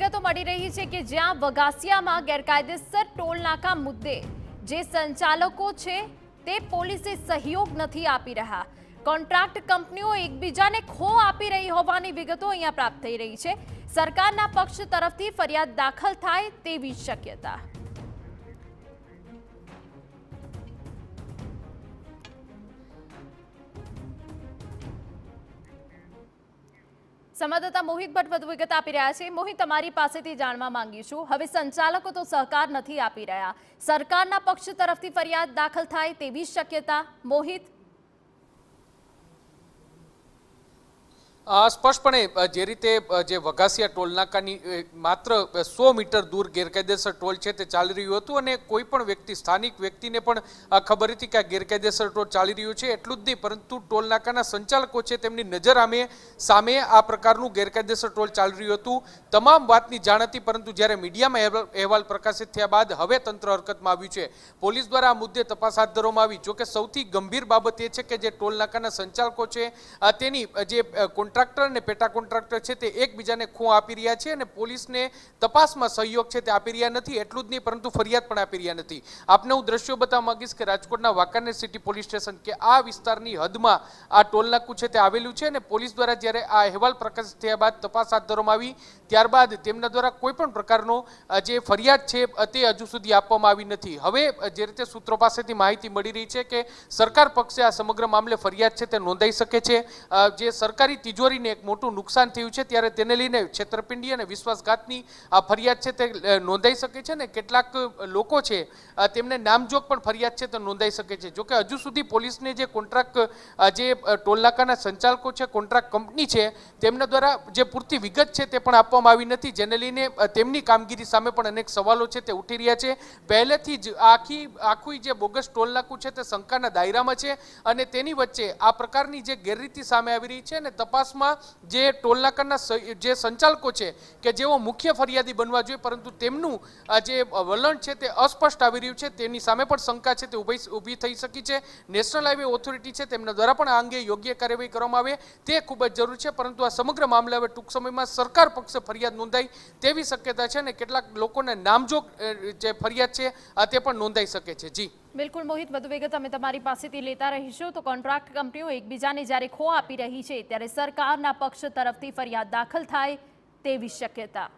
વિગતો મળી રહી છે કે જ્યાં વગાસિયામાં ગેરકાયદેસર ટોલનાકા મુદ્દે જે સંચાલકો છે તે પોલીસે સહયોગ નથી આપી રહ્યા કોન્ટ્રાક્ટ કંપનીઓ એકબીજાને ખો આપી રહી હોવાની વિગતો અહીંયા પ્રાપ્ત થઈ રહી છે સરકારના પક્ષ તરફથી ફરિયાદ દાખલ થાય તેવી શક્યતા સંવાદદાતા મોહિત ભટ્ટ વધુ વિગત આપી રહ્યા છે મોહિત તમારી પાસેથી જાણવા માંગી છું હવે સંચાલકો તો સહકાર નથી આપી રહ્યા સરકારના પક્ષ તરફથી ફરિયાદ દાખલ થાય તેવી શક્યતા મોહિત સ્પષ્ટપણે જે રીતે જે વઘાસિયા ટોલનાકાની માત્ર સો મીટર દૂર ગેરકાયદેસર ટોલ છે તે ચાલી રહ્યું હતું અને કોઈ પણ વ્યક્તિ સ્થાનિક વ્યક્તિને પણ ખબર હતી કે આ ગેરકાયદેસર ટોલ ચાલી રહ્યું છે એટલું જ નહીં પરંતુ ટોલનાકાના સંચાલકો છે તેમની નજર આમે સામે આ પ્રકારનું ગેરકાયદેસર ટોલ ચાલી રહ્યું હતું તમામ વાતની જાણ હતી પરંતુ જ્યારે મીડિયામાં અહેવાલ પ્રકાશિત થયા બાદ હવે તંત્ર હરકતમાં આવ્યું છે પોલીસ દ્વારા આ મુદ્દે તપાસ હાથ ધરવામાં આવી જોકે સૌથી ગંભીર બાબત એ છે કે જે ટોલનાકાના સંચાલકો છે તેની જે કોન્ટ્રાક્ટ કોન્ટ્રાક્ટર અને પેટા કોન્ટ્રાક્ટર છે તે એકબીજાને ખો આપી રહ્યા છે અને પોલીસને તપાસમાં સહયોગ છે તે આપી રહ્યા નથી એટલું જ નહીં પરંતુ ફરિયાદ પણ આપી રહ્યા નથી આપને હું દ્રશ્યો બતાવવા માંગીશ કે રાજકોટના વાંકાનેર સિટી પોલીસ સ્ટેશન કે આ વિસ્તારની હદમાં આ ટોલનાકું છે તે આવેલું છે અને પોલીસ દ્વારા જ્યારે આ અહેવાલ પ્રકાશિત થયા બાદ તપાસ હાથ ધરવામાં આવી ત્યારબાદ તેમના દ્વારા કોઈ પણ પ્રકારનો જે ફરિયાદ છે તે હજુ સુધી આપવામાં આવી નથી હવે જે રીતે સૂત્રો પાસેથી માહિતી મળી રહી છે કે સરકાર પક્ષે આ સમગ્ર મામલે ફરિયાદ છે તે નોંધાઈ શકે છે જે સરકારી તિજોરી ચૌધરીને એક મોટું નુકસાન થયું છે ત્યારે તેને લઈને છેતરપિંડી અને વિશ્વાસઘાતની આ ફરિયાદ છે તે નોંધાઈ શકે છે ને કેટલાક લોકો છે તેમને નામજોગ પણ ફરિયાદ છે તે નોંધાઈ શકે છે જોકે હજુ સુધી પોલીસને જે કોન્ટ્રાક્ટ જે ટોલનાકાના સંચાલકો છે કોન્ટ્રાક્ટ કંપની છે તેમના દ્વારા જે પૂરતી વિગત છે તે પણ આપવામાં આવી નથી જેને લઈને તેમની કામગીરી સામે પણ અનેક સવાલો છે તે ઉઠી રહ્યા છે પહેલેથી જ આખી આખું જે બોગસ ટોલનાકું છે તે શંકાના દાયરામાં છે અને તેની વચ્ચે આ પ્રકારની જે ગેરરીતિ સામે આવી રહી છે અને તપાસ તપાસમાં જે ટોલનાકાના જે સંચાલકો છે કે જેઓ મુખ્ય ફરિયાદી બનવા જોઈએ પરંતુ તેમનું જે વલણ છે તે અસ્પષ્ટ આવી રહ્યું છે તેની સામે પણ શંકા છે તે ઉભી ઊભી થઈ શકી છે નેશનલ હાઈવે ઓથોરિટી છે તેમના દ્વારા પણ આ અંગે યોગ્ય કાર્યવાહી કરવામાં આવે તે ખૂબ જ જરૂર છે પરંતુ આ સમગ્ર મામલે હવે ટૂંક સમયમાં સરકાર પક્ષે ફરિયાદ નોંધાય તેવી શક્યતા છે અને કેટલાક લોકોને નામજોગ જે ફરિયાદ છે તે પણ નોંધાઈ શકે છે જી બિલકુલ મોહિત વધુ વિગત અમે તમારી પાસેથી લેતા રહીશું તો કોન્ટ્રાક્ટ કંપનીઓ એકબીજાને જ્યારે ખો આપી રહી છે ત્યારે સરકારના પક્ષ તરફથી ફરિયાદ દાખલ થાય તેવી શક્યતા